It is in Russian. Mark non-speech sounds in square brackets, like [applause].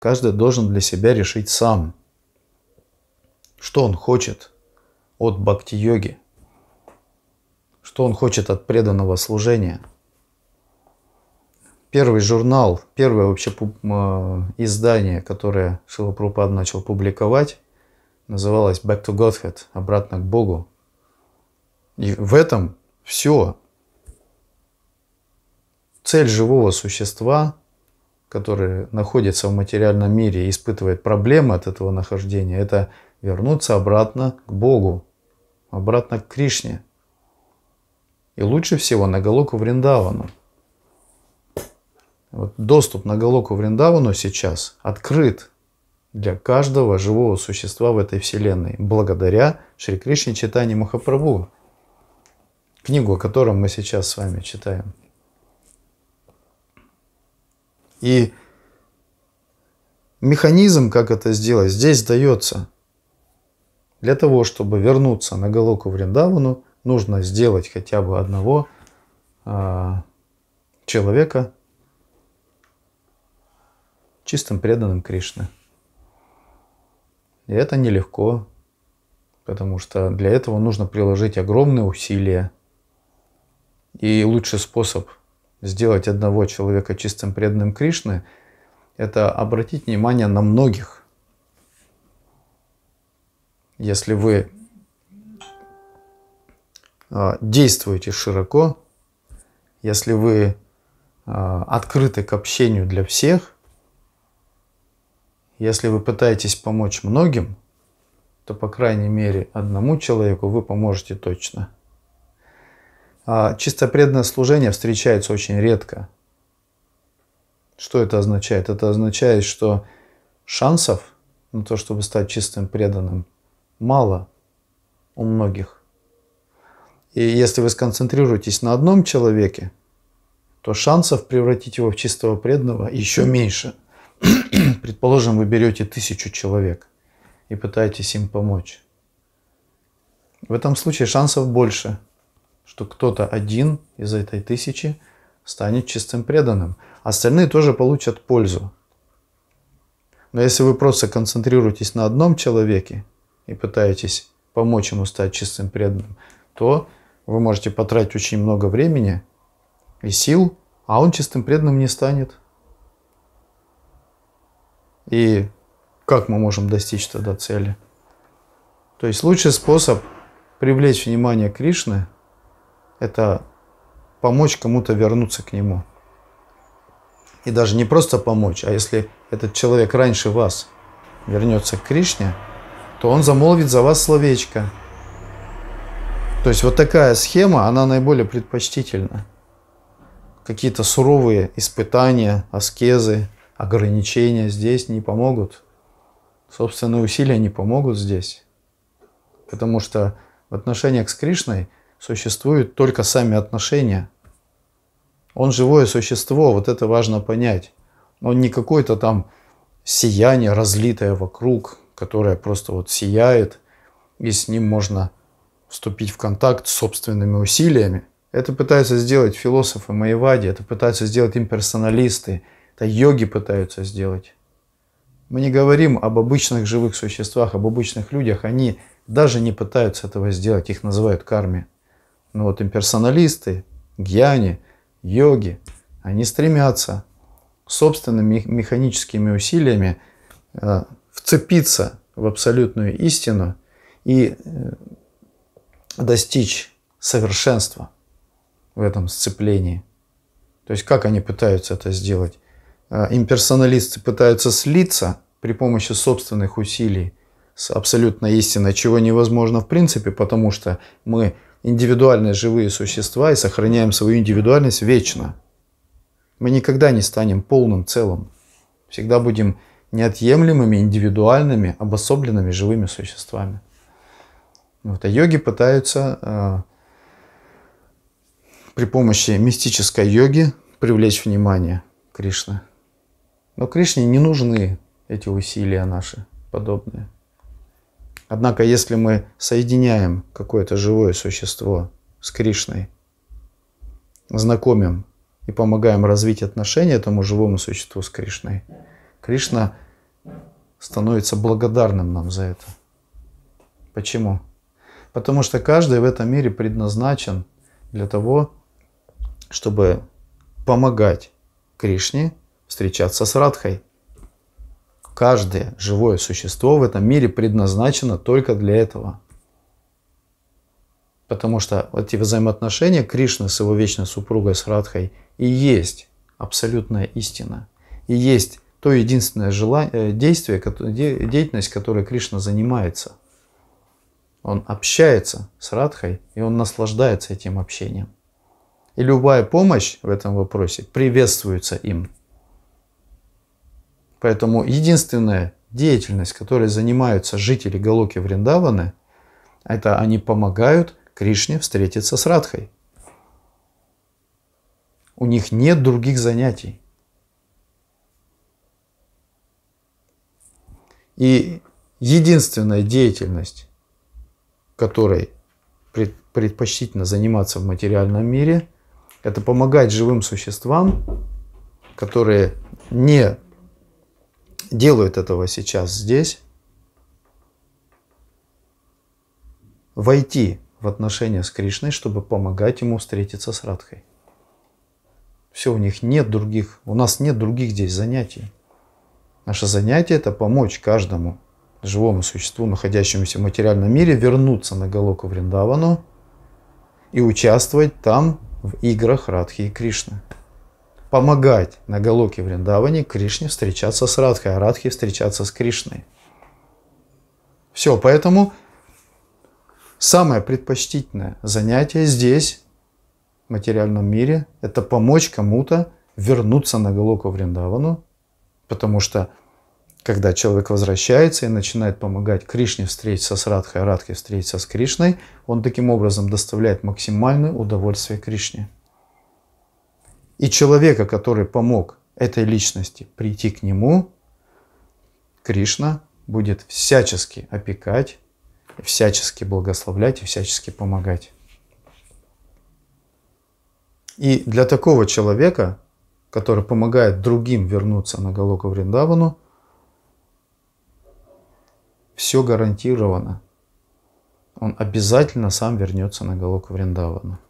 Каждый должен для себя решить сам, что он хочет от бхакти-йоги, что он хочет от преданного служения. Первый журнал, первое вообще э, издание, которое Шилапрупад начал публиковать, называлось «Back to Godhead» – «Обратно к Богу». И в этом все. Цель живого существа который находится в материальном мире и испытывает проблемы от этого нахождения, это вернуться обратно к Богу, обратно к Кришне. И лучше всего на Галоку Вриндавану. Вот доступ на Галоку Вриндавану сейчас открыт для каждого живого существа в этой вселенной, благодаря Шри Кришне Читани Махапрабху, книгу, о котором мы сейчас с вами читаем. И механизм, как это сделать, здесь дается. Для того, чтобы вернуться на Галоку Вриндавану, нужно сделать хотя бы одного а, человека чистым преданным Кришны. И это нелегко, потому что для этого нужно приложить огромные усилия. И лучший способ – сделать одного человека чистым преданным Кришны, это обратить внимание на многих. Если вы а, действуете широко, если вы а, открыты к общению для всех, если вы пытаетесь помочь многим, то по крайней мере одному человеку вы поможете точно – а, чисто преданное служение встречается очень редко. Что это означает? Это означает, что шансов на то, чтобы стать чистым преданным, мало у многих. И если вы сконцентрируетесь на одном человеке, то шансов превратить его в чистого преданного еще меньше. [clears throat] Предположим, вы берете тысячу человек и пытаетесь им помочь. В этом случае шансов больше – что кто-то один из этой тысячи станет чистым преданным. Остальные тоже получат пользу. Но если вы просто концентрируетесь на одном человеке и пытаетесь помочь ему стать чистым преданным, то вы можете потратить очень много времени и сил, а он чистым преданным не станет. И как мы можем достичь тогда цели? То есть лучший способ привлечь внимание Кришны – это помочь кому-то вернуться к нему. И даже не просто помочь, а если этот человек раньше вас вернется к Кришне, то он замолвит за вас словечко. То есть вот такая схема, она наиболее предпочтительна. Какие-то суровые испытания, аскезы, ограничения здесь не помогут. Собственные усилия не помогут здесь. Потому что в отношениях с Кришной – существуют только сами отношения. Он живое существо, вот это важно понять. Он не какое-то там сияние, разлитое вокруг, которое просто вот сияет, и с ним можно вступить в контакт с собственными усилиями. Это пытаются сделать философы Маевади, это пытаются сделать имперсоналисты, это йоги пытаются сделать. Мы не говорим об обычных живых существах, об обычных людях. Они даже не пытаются этого сделать, их называют карми. Ну вот имперсоналисты, гьяни, йоги, они стремятся собственными механическими усилиями э, вцепиться в абсолютную истину и э, достичь совершенства в этом сцеплении. То есть как они пытаются это сделать? Э, имперсоналисты пытаются слиться при помощи собственных усилий с абсолютной истиной, чего невозможно в принципе, потому что мы индивидуальные живые существа и сохраняем свою индивидуальность вечно. Мы никогда не станем полным целым. Всегда будем неотъемлемыми, индивидуальными, обособленными живыми существами. Вот. А йоги пытаются э, при помощи мистической йоги привлечь внимание Кришны. Но Кришне не нужны эти усилия наши подобные. Однако, если мы соединяем какое-то живое существо с Кришной, знакомим и помогаем развить отношения этому живому существу с Кришной, Кришна становится благодарным нам за это. Почему? Потому что каждый в этом мире предназначен для того, чтобы помогать Кришне встречаться с Радхой. Каждое живое существо в этом мире предназначено только для этого. Потому что эти взаимоотношения Кришны с его вечной супругой, с Радхой, и есть абсолютная истина. И есть то единственное желание, э, действие, деятельность, которой Кришна занимается. Он общается с Радхой, и он наслаждается этим общением. И любая помощь в этом вопросе приветствуется им. Поэтому единственная деятельность, которой занимаются жители Галоки Вриндаваны, это они помогают Кришне встретиться с Радхой. У них нет других занятий. И единственная деятельность, которой предпочтительно заниматься в материальном мире, это помогать живым существам, которые не делают этого сейчас здесь, войти в отношения с Кришной, чтобы помогать ему встретиться с Радхой. Все, у них нет других, у нас нет других здесь занятий. Наше занятие – это помочь каждому живому существу, находящемуся в материальном мире, вернуться на Галоку Вриндавану и участвовать там в играх Радхи и Кришны помогать на Галоке Вриндаване Кришне встречаться с Радхой, а Радхи встречаться с Кришной. Все, поэтому самое предпочтительное занятие здесь, в материальном мире, это помочь кому-то вернуться на Галоку Вриндавану, потому что когда человек возвращается и начинает помогать Кришне встретиться с Радхой, а радхи встретиться с Кришной, он таким образом доставляет максимальное удовольствие Кришне и человека, который помог этой личности прийти к нему, Кришна будет всячески опекать, всячески благословлять и всячески помогать. И для такого человека, который помогает другим вернуться на Галоку Вриндавану, все гарантировано. Он обязательно сам вернется на Галоку Вриндавану.